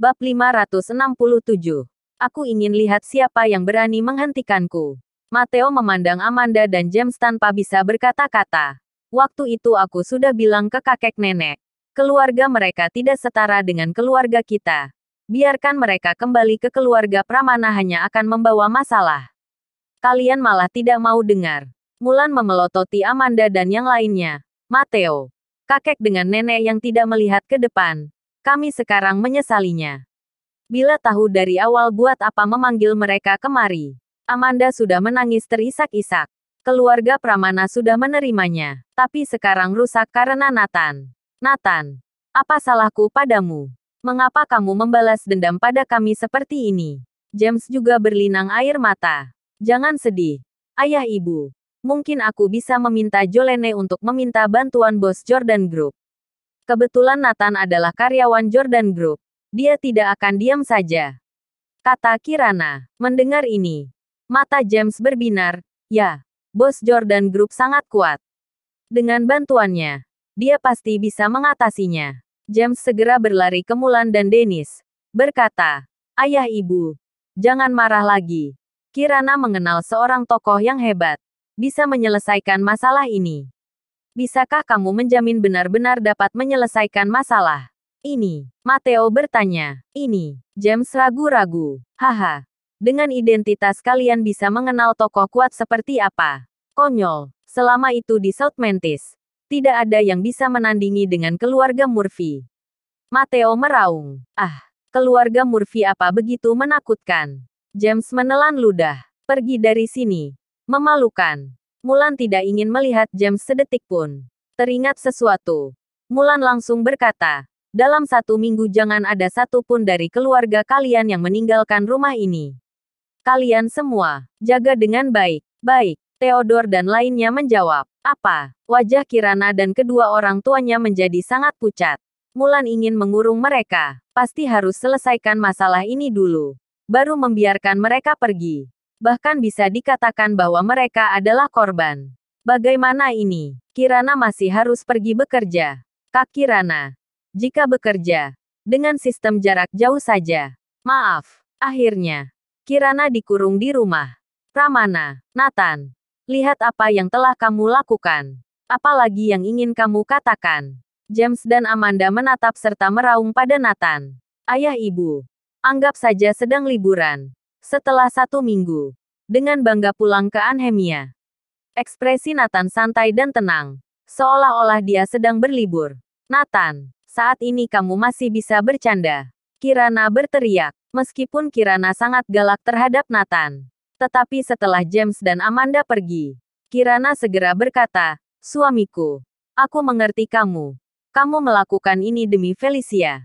Bab 567. Aku ingin lihat siapa yang berani menghentikanku. Mateo memandang Amanda dan James tanpa bisa berkata-kata. Waktu itu aku sudah bilang ke kakek nenek. Keluarga mereka tidak setara dengan keluarga kita. Biarkan mereka kembali ke keluarga Pramana hanya akan membawa masalah. Kalian malah tidak mau dengar. Mulan memelototi Amanda dan yang lainnya. Mateo. Kakek dengan nenek yang tidak melihat ke depan. Kami sekarang menyesalinya. Bila tahu dari awal buat apa memanggil mereka kemari. Amanda sudah menangis terisak-isak. Keluarga Pramana sudah menerimanya. Tapi sekarang rusak karena Nathan. Nathan, apa salahku padamu? Mengapa kamu membalas dendam pada kami seperti ini? James juga berlinang air mata. Jangan sedih. Ayah ibu, mungkin aku bisa meminta Jolene untuk meminta bantuan bos Jordan Group. Kebetulan Nathan adalah karyawan Jordan Group. Dia tidak akan diam saja. Kata Kirana. Mendengar ini. Mata James berbinar. Ya, bos Jordan Group sangat kuat. Dengan bantuannya, dia pasti bisa mengatasinya. James segera berlari ke Mulan dan Dennis. Berkata, Ayah ibu, jangan marah lagi. Kirana mengenal seorang tokoh yang hebat. Bisa menyelesaikan masalah ini. Bisakah kamu menjamin benar-benar dapat menyelesaikan masalah? Ini, Mateo bertanya. Ini, James ragu-ragu. Haha. Dengan identitas kalian bisa mengenal tokoh kuat seperti apa. Konyol. Selama itu di South Mantis, tidak ada yang bisa menandingi dengan keluarga Murphy. Mateo meraung. Ah, keluarga Murphy apa begitu menakutkan? James menelan ludah. Pergi dari sini. Memalukan. Mulan tidak ingin melihat Jam sedetik pun. Teringat sesuatu. Mulan langsung berkata, dalam satu minggu jangan ada satu pun dari keluarga kalian yang meninggalkan rumah ini. Kalian semua, jaga dengan baik. Baik, Theodor dan lainnya menjawab. Apa? Wajah Kirana dan kedua orang tuanya menjadi sangat pucat. Mulan ingin mengurung mereka. Pasti harus selesaikan masalah ini dulu. Baru membiarkan mereka pergi. Bahkan bisa dikatakan bahwa mereka adalah korban. Bagaimana ini? Kirana masih harus pergi bekerja. Kak Kirana, jika bekerja dengan sistem jarak jauh saja. Maaf, akhirnya Kirana dikurung di rumah. Ramana, Nathan, lihat apa yang telah kamu lakukan. Apalagi yang ingin kamu katakan? James dan Amanda menatap serta meraung pada Nathan. Ayah ibu, anggap saja sedang liburan. Setelah satu minggu, dengan bangga pulang ke Anhemia. Ekspresi Nathan santai dan tenang, seolah-olah dia sedang berlibur. Nathan, saat ini kamu masih bisa bercanda. Kirana berteriak, meskipun Kirana sangat galak terhadap Nathan. Tetapi setelah James dan Amanda pergi, Kirana segera berkata, Suamiku, aku mengerti kamu. Kamu melakukan ini demi Felicia.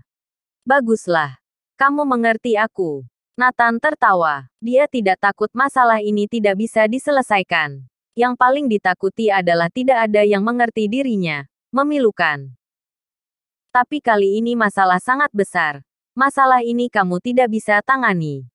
Baguslah. Kamu mengerti aku. Nathan tertawa. Dia tidak takut masalah ini tidak bisa diselesaikan. Yang paling ditakuti adalah tidak ada yang mengerti dirinya. Memilukan. Tapi kali ini masalah sangat besar. Masalah ini kamu tidak bisa tangani.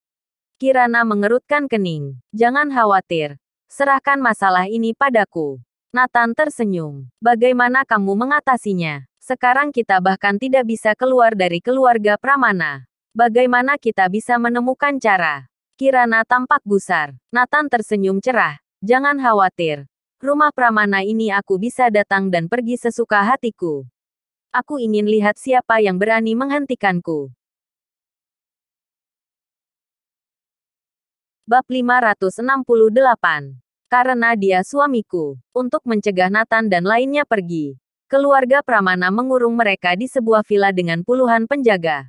Kirana mengerutkan kening. Jangan khawatir. Serahkan masalah ini padaku. Nathan tersenyum. Bagaimana kamu mengatasinya? Sekarang kita bahkan tidak bisa keluar dari keluarga Pramana. Bagaimana kita bisa menemukan cara? Kirana tampak gusar. Nathan tersenyum cerah. Jangan khawatir. Rumah Pramana ini aku bisa datang dan pergi sesuka hatiku. Aku ingin lihat siapa yang berani menghentikanku. Bab 568. Karena dia suamiku. Untuk mencegah Nathan dan lainnya pergi. Keluarga Pramana mengurung mereka di sebuah villa dengan puluhan penjaga.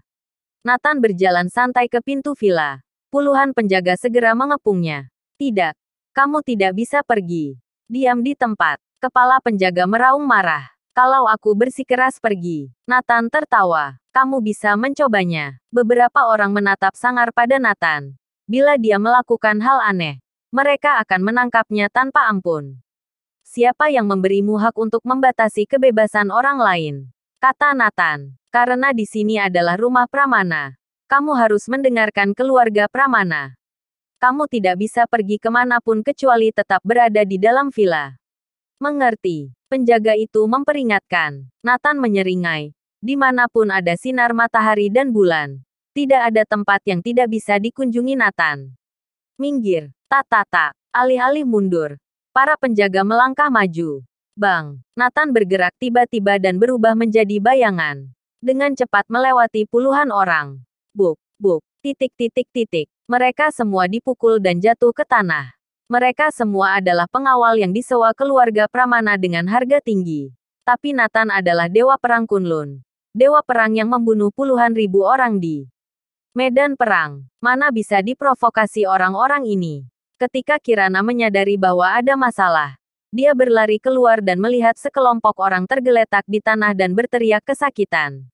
Nathan berjalan santai ke pintu villa. Puluhan penjaga segera mengepungnya. Tidak. Kamu tidak bisa pergi. Diam di tempat. Kepala penjaga meraung marah. Kalau aku bersikeras pergi. Nathan tertawa. Kamu bisa mencobanya. Beberapa orang menatap sangar pada Nathan. Bila dia melakukan hal aneh, mereka akan menangkapnya tanpa ampun. Siapa yang memberimu hak untuk membatasi kebebasan orang lain? Kata Nathan karena di sini adalah rumah Pramana. Kamu harus mendengarkan keluarga Pramana. Kamu tidak bisa pergi kemanapun kecuali tetap berada di dalam villa. Mengerti, penjaga itu memperingatkan. Nathan menyeringai. Dimanapun ada sinar matahari dan bulan. Tidak ada tempat yang tidak bisa dikunjungi Nathan. Minggir, tak tak tak, alih-alih mundur. Para penjaga melangkah maju. Bang, Nathan bergerak tiba-tiba dan berubah menjadi bayangan dengan cepat melewati puluhan orang. Buk, buk, titik titik titik. Mereka semua dipukul dan jatuh ke tanah. Mereka semua adalah pengawal yang disewa keluarga Pramana dengan harga tinggi. Tapi Nathan adalah dewa perang Kunlun. Dewa perang yang membunuh puluhan ribu orang di medan perang. Mana bisa diprovokasi orang-orang ini? Ketika Kirana menyadari bahwa ada masalah, dia berlari keluar dan melihat sekelompok orang tergeletak di tanah dan berteriak kesakitan.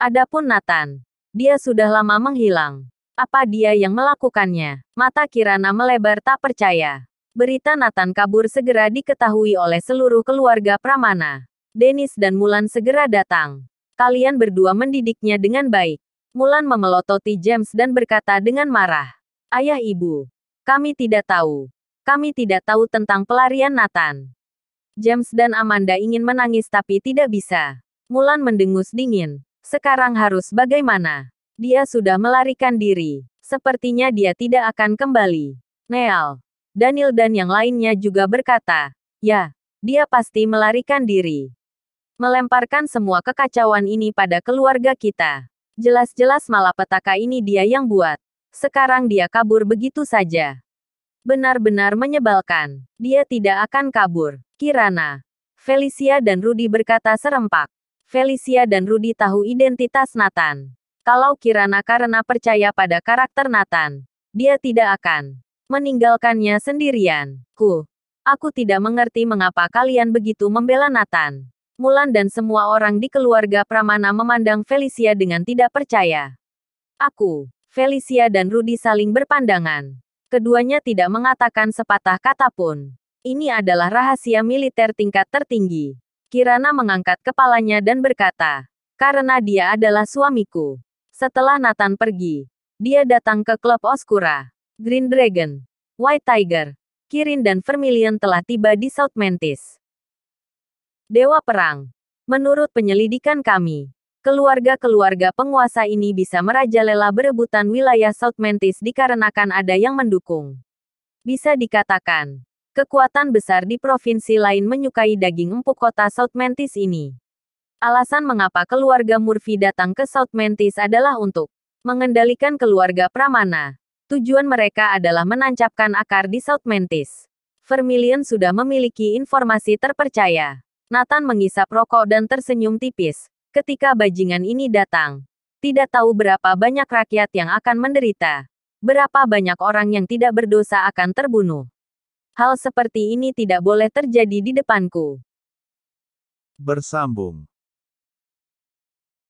Adapun Nathan, dia sudah lama menghilang. Apa dia yang melakukannya? Mata Kirana melebar tak percaya. Berita Nathan kabur segera diketahui oleh seluruh keluarga Pramana. Denis dan Mulan segera datang. Kalian berdua mendidiknya dengan baik. Mulan memelototi James dan berkata dengan marah, "Ayah ibu, kami tidak tahu. Kami tidak tahu tentang pelarian Nathan." James dan Amanda ingin menangis tapi tidak bisa. Mulan mendengus dingin. Sekarang harus bagaimana? Dia sudah melarikan diri. Sepertinya dia tidak akan kembali. Neal, Daniel dan yang lainnya juga berkata, ya, dia pasti melarikan diri. Melemparkan semua kekacauan ini pada keluarga kita. Jelas-jelas malapetaka ini dia yang buat. Sekarang dia kabur begitu saja. Benar-benar menyebalkan. Dia tidak akan kabur. Kirana, Felicia dan Rudy berkata serempak. Felicia dan Rudy tahu identitas Nathan. Kalau Kirana karena percaya pada karakter Nathan, dia tidak akan meninggalkannya sendirian. Ku, aku tidak mengerti mengapa kalian begitu membela Nathan. Mulan dan semua orang di keluarga Pramana memandang Felicia dengan tidak percaya. Aku, Felicia dan Rudy saling berpandangan. Keduanya tidak mengatakan sepatah kata pun. Ini adalah rahasia militer tingkat tertinggi. Kirana mengangkat kepalanya dan berkata, karena dia adalah suamiku. Setelah Nathan pergi, dia datang ke klub Oscura, Green Dragon, White Tiger, Kirin dan Vermilion telah tiba di South Mantis. Dewa Perang. Menurut penyelidikan kami, keluarga-keluarga penguasa ini bisa merajalela berebutan wilayah South Mantis dikarenakan ada yang mendukung. Bisa dikatakan, Kekuatan besar di provinsi lain menyukai daging empuk kota South Mantis ini. Alasan mengapa keluarga Murphy datang ke South Mantis adalah untuk mengendalikan keluarga Pramana. Tujuan mereka adalah menancapkan akar di South Mantis. Vermilion sudah memiliki informasi terpercaya. Nathan mengisap rokok dan tersenyum tipis ketika bajingan ini datang. Tidak tahu berapa banyak rakyat yang akan menderita. Berapa banyak orang yang tidak berdosa akan terbunuh. Hal seperti ini tidak boleh terjadi di depanku. Bersambung